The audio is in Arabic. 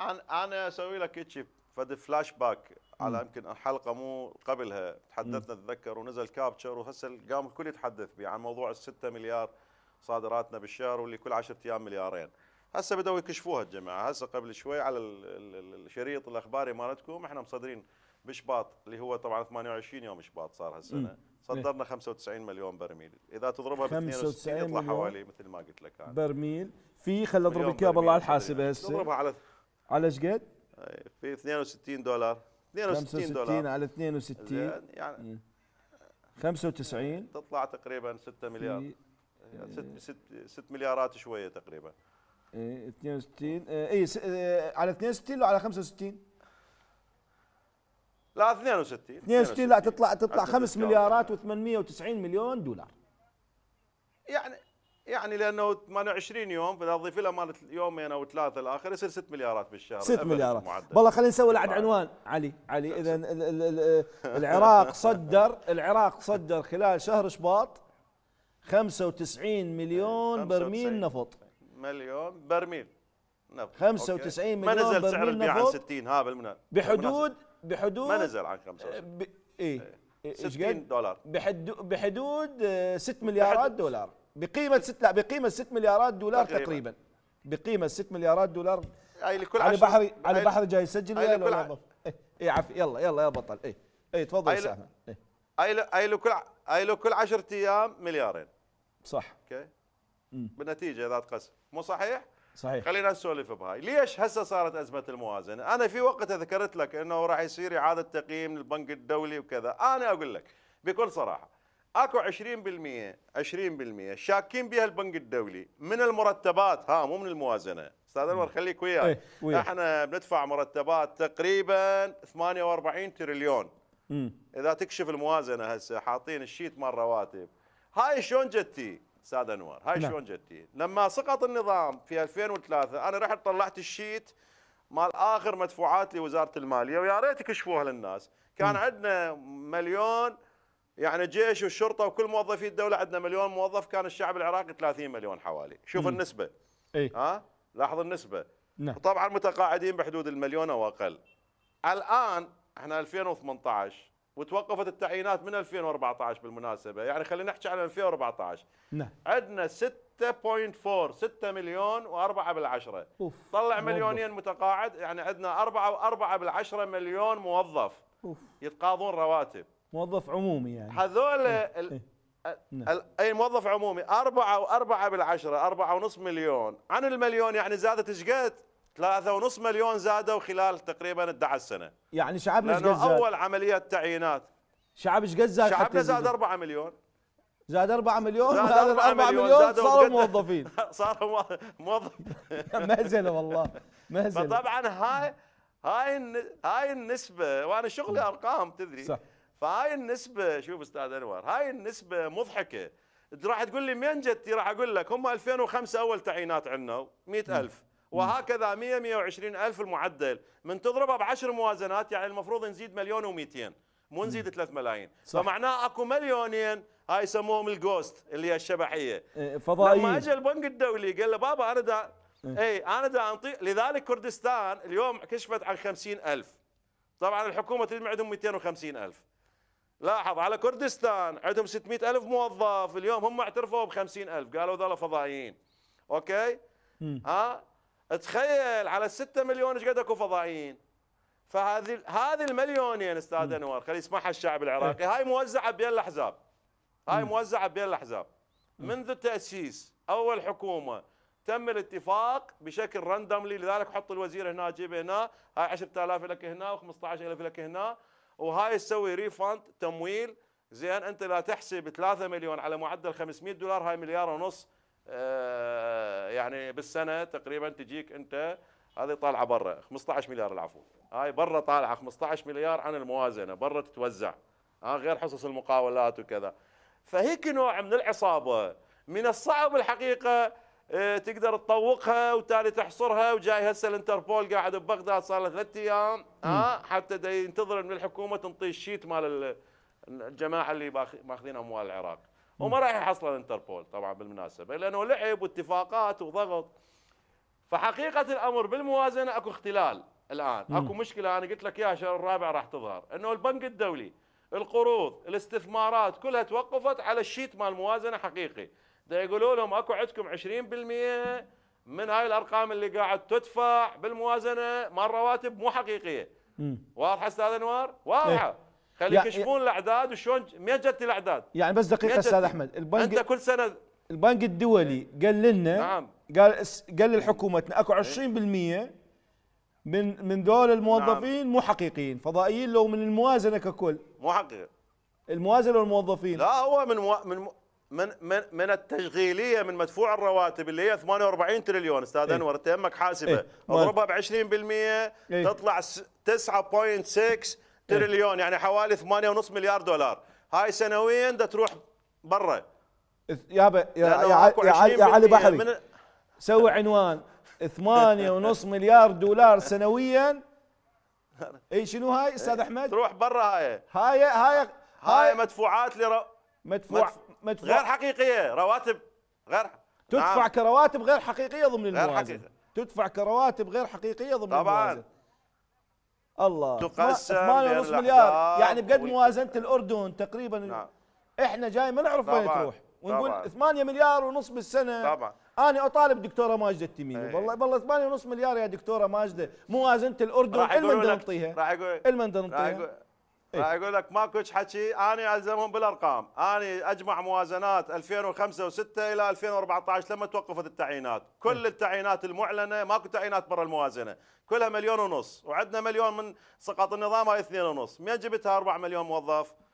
انا انا اسوي لك هيك فد فلاش باك على يمكن حلقه مو قبلها تحدثنا تذكر ونزل كابتشر وهسه قام الكل يتحدث به عن موضوع ال 6 مليار صادراتنا بالشهر واللي كل 10 ايام مليارين هسه بدأوا يكشفوها الجماعه هسه قبل شوي على الشريط الاخباري مالتكم احنا مصدرين بشباط اللي هو طبعا 28 يوم شباط صار هالسنه صدرنا 95 مليون برميل اذا تضربها ب 92 يطلع حوالي مثل ما قلت لك أنا. برميل في خل لك اياها بالله على الحاسبه هسه تضربها على على شقد؟ في 62 دولار 62 دولار 62 على 62 يعني 95 إيه. تطلع تقريبا 6 مليار 6 يعني 6 إيه. مليارات شويه تقريبا ايه 62 اي إيه، على 62 ولا على 65 لا 62 62 لا تطلع تطلع 5 مليارات و890 مليون دولار يعني يعني لانه 28 يوم فاذا تضيف لها مالت يومين او ثلاثه الاخر يصير 6 مليارات بالشهر 6 مليارات والله خلينا نسوي لعد طيب. عنوان علي علي اذا العراق صدر العراق صدر خلال شهر شباط 95 مليون برميل نفط مليون برميل نفط 95 مليون ما نزل سعر البيع عن 60 ها بالمنى بحدود بحدود ما نزل عن 25 اي 60 دولار بحدود 6 مليارات دولار بقيمه ست لا بقيمه ست مليارات دولار تقريبا, بقيمه ست مليارات دولار هاي لكل علي بحري علي بحري جاي يسجل وياه لو اي عفي يلا يلا يا بطل اي اي تفضل سامح اي اي لكل اي لكل 10 ايام مليارين صح اوكي بالنتيجه ذات قسم مو صحيح؟ صحيح خلينا نسولف بهاي ليش هسه صارت ازمه الموازنه انا في وقتها ذكرت لك انه راح يصير اعاده تقييم للبنك الدولي وكذا انا اقول لك بكل صراحه اكو 20% 20% شاكين بها البنك الدولي من المرتبات ها مو من الموازنه استاذ انور خليك وياي ايه احنا بندفع مرتبات تقريبا 48 تريليون اذا تكشف الموازنه هسه حاطين الشيت مال رواتب هاي شلون جتي استاذ انور هاي نعم. شلون جتي لما سقط النظام في 2003 انا رحت طلعت الشيت مال اخر مدفوعات لوزاره الماليه ويا ريت يكشفوها للناس كان عندنا مليون يعني جيش والشرطه وكل موظفي الدوله عندنا مليون موظف كان الشعب العراقي 30 مليون حوالي شوف م. النسبه اي ها لاحظ النسبه نعم. وطبعا متقاعدين بحدود المليون او اقل الان احنا 2018 وتوقفت التعيينات من 2014 بالمناسبه يعني خلينا نحكي عن 2014 نعم عندنا 6.4 6 مليون و4 بالعشرة أوف. طلع مليونين متقاعد يعني عندنا 4 و4 بالعشرة مليون موظف أوف. يتقاضون رواتب موظف عمومي يعني هذول إيه، إيه. نعم. اي موظف عمومي أربعة وأربعة بالعشرة أربعة ونص مليون عن المليون يعني زادت ايش قد؟ ثلاثة ونص مليون زادوا خلال تقريبا 11 سنة يعني شعبنا ايش زاد؟ أول عملية تعيينات شعب ايش قد زاد؟ شعبنا زاد 4 مليون زاد 4 مليون زاد 4 مليون, مليون صاروا موظفين صاروا موظفين مهزله والله مهزله فطبعا هاي هاي هاي النسبه وانا شغلي ارقام تدري صح فهاي النسبة شوف استاذ انور هاي النسبة مضحكة انت راح تقول لي منين جت راح اقول لك هم 2005 اول تعيينات عندنا 100000 وهكذا 100 120 الف المعدل من تضربها بعشر موازنات يعني المفروض نزيد مليون و200 مو نزيد 3 ملايين صح. فمعناه اكو مليونين هاي يسموهم الجوست اللي هي الشبحيه إيه، فضائيين لما اجى البنك الدولي قال له بابا انا دا اي إيه، انا دا انطي لذلك كردستان اليوم كشفت عن 50000 طبعا الحكومه تريد عندهم 250000 لاحظ على كردستان عندهم 600 ألف موظف اليوم هم اعترفوا ب 50 ألف قالوا ذولا فضائيين أوكي م. ها تخيل على 6 مليون ايش قد اكو فضائيين فهذه هذه المليونين استاذ انور خلي يسمعها الشعب العراقي إيه. هاي موزعه بين الاحزاب هاي موزعه بين الاحزاب منذ التاسيس اول حكومه تم الاتفاق بشكل راندوملي لذلك حط الوزير هنا جيبه هنا هاي 10000 لك هنا و15000 لك هنا وهاي تسوي ريفاند تمويل زين انت لا تحسب 3 مليون على معدل 500 دولار هاي مليار ونص آه، يعني بالسنه تقريبا تجيك انت هذه طالعه برا 15 مليار العفو هاي برا طالعه 15 مليار عن الموازنه برا تتوزع ها غير حصص المقاولات وكذا فهيك نوع من العصابه من الصعب الحقيقه إيه، تقدر تطوقها وتالي تحصرها وجاي هسه الانتربول قاعد ببغداد صار له ثلاث ايام ها حتى ينتظر من الحكومه تنطي الشيت مال الجماعه اللي ماخذين اموال العراق وما راح يحصله الانتربول طبعا بالمناسبه لانه لعب واتفاقات وضغط فحقيقه الامر بالموازنه اكو اختلال الان اكو مشكله انا قلت لك يا شهر الرابع راح تظهر انه البنك الدولي القروض الاستثمارات كلها توقفت على الشيت مال الموازنه حقيقي ده يقولوا لهم اكو عندكم 20% من هاي الارقام اللي قاعد تدفع بالموازنه مال رواتب مو حقيقيه واضحه استاذ انوار واضحه إيه. خلي يعني يكشفون الاعداد وشلون مين جت الاعداد يعني بس دقيقه استاذ احمد البنك انت كل سنه البنك الدولي إيه. قال لنا نعم قال قال لحكومتنا اكو 20% إيه. من من ذول الموظفين نعم. مو حقيقيين فضائيين لو من الموازنه ككل مو حقيقي الموازنه والموظفين لا هو من مو... من من من من التشغيليه من مدفوع الرواتب اللي هي 48 تريليون استاذ إيه. انور انت يمك حاسبه ايه؟ اضربها ب 20% ايه؟ تطلع 9.6 تريليون يعني حوالي 8.5 مليار دولار هاي سنويا دا تروح برا يابا يا يا, يا, يا علي بحري من... سوي عنوان 8.5 مليار دولار سنويا اي شنو هاي استاذ احمد؟ تروح برا هاي هاي هاي هاي, هاي مدفوعات لرو مدفوع مدف... مدفوع غير حقيقيه رواتب غير تدفع نعم. كرواتب غير حقيقيه ضمن الموازنه غير تدفع كرواتب غير حقيقيه ضمن طبعا الموازنه الله تقسم 8.5 مليار يعني بقد موازنه الاردن تقريبا نعم. احنا جاي ما نعرف وين تروح ونقول 8 مليار ونص بالسنه طبعا انا اطالب دكتوره ماجده التميمي إيه. والله والله 8 ونص مليار يا دكتوره ماجده موازنه الاردن المن نعطيها المن نعطيها إيه؟ يقول لك ماكو حكي انا الزمهم بالارقام انا اجمع موازنات 2005 و6 الى 2014 لما توقفت التعيينات كل إيه؟ التعيينات المعلنه ماكو تعيينات برا الموازنه كلها مليون ونص وعندنا مليون من سقط النظام هاي 2 ونص من جبتها 4 مليون موظف